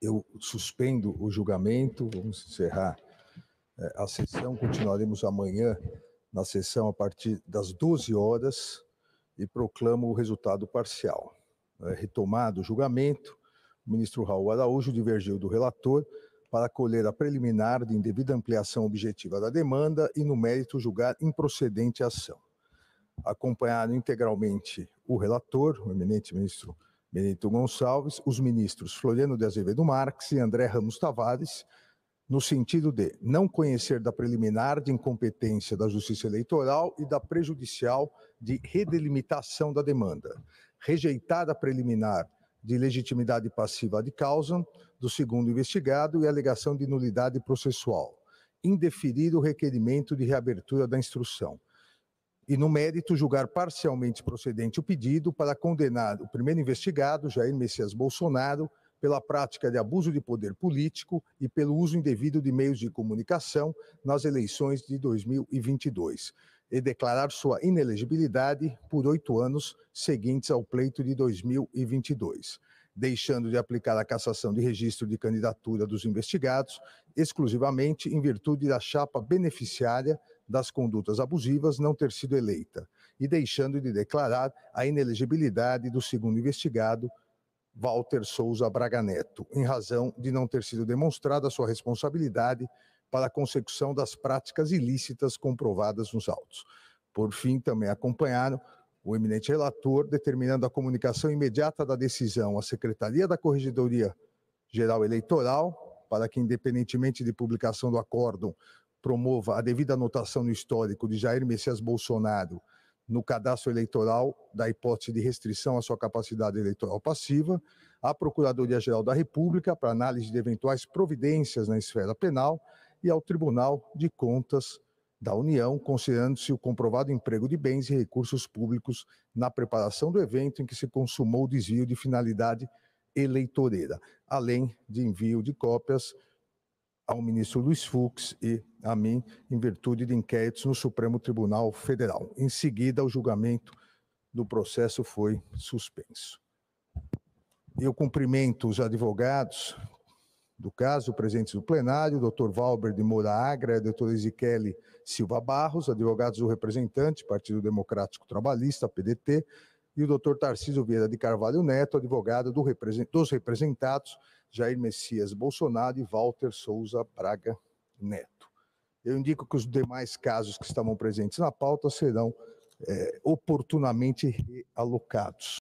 eu suspendo o julgamento, vamos encerrar é, a sessão, continuaremos amanhã na sessão a partir das 12 horas e proclamo o resultado parcial. É, retomado o julgamento, o ministro Raul Araújo divergiu do relator para acolher a preliminar de indevida ampliação objetiva da demanda e, no mérito, julgar improcedente a ação. Acompanhado integralmente o relator, o eminente ministro Benito Gonçalves, os ministros Floriano de Azevedo Marques e André Ramos Tavares, no sentido de não conhecer da preliminar de incompetência da Justiça Eleitoral e da prejudicial de redelimitação da demanda, rejeitada a preliminar de legitimidade passiva de causa do segundo investigado e alegação de nulidade processual, indeferido o requerimento de reabertura da instrução, e, no mérito, julgar parcialmente procedente o pedido para condenar o primeiro investigado, Jair Messias Bolsonaro, pela prática de abuso de poder político e pelo uso indevido de meios de comunicação nas eleições de 2022 e declarar sua inelegibilidade por oito anos seguintes ao pleito de 2022, deixando de aplicar a cassação de registro de candidatura dos investigados exclusivamente em virtude da chapa beneficiária das condutas abusivas não ter sido eleita e deixando de declarar a inelegibilidade do segundo investigado, Walter Souza Braga Neto, em razão de não ter sido demonstrada sua responsabilidade para a consecução das práticas ilícitas comprovadas nos autos. Por fim, também acompanharam o eminente relator determinando a comunicação imediata da decisão à Secretaria da Corregedoria Geral Eleitoral, para que, independentemente de publicação do acórdão promova a devida anotação no histórico de Jair Messias Bolsonaro no cadastro eleitoral da hipótese de restrição à sua capacidade eleitoral passiva, à Procuradoria-Geral da República para análise de eventuais providências na esfera penal e ao Tribunal de Contas da União, considerando-se o comprovado emprego de bens e recursos públicos na preparação do evento em que se consumou o desvio de finalidade eleitoreira, além de envio de cópias ao ministro Luiz Fux e a mim, em virtude de inquéritos no Supremo Tribunal Federal. Em seguida, o julgamento do processo foi suspenso. Eu cumprimento os advogados do caso, presentes no plenário, o Dr. Valber de Moura Agra, a doutora Ezequiel Silva Barros, advogados do representante, Partido Democrático Trabalhista, PDT, e o doutor Tarcísio Vieira de Carvalho Neto, advogado do represent... dos representados, Jair Messias Bolsonaro e Walter Souza Braga Neto. Eu indico que os demais casos que estavam presentes na pauta serão é, oportunamente realocados.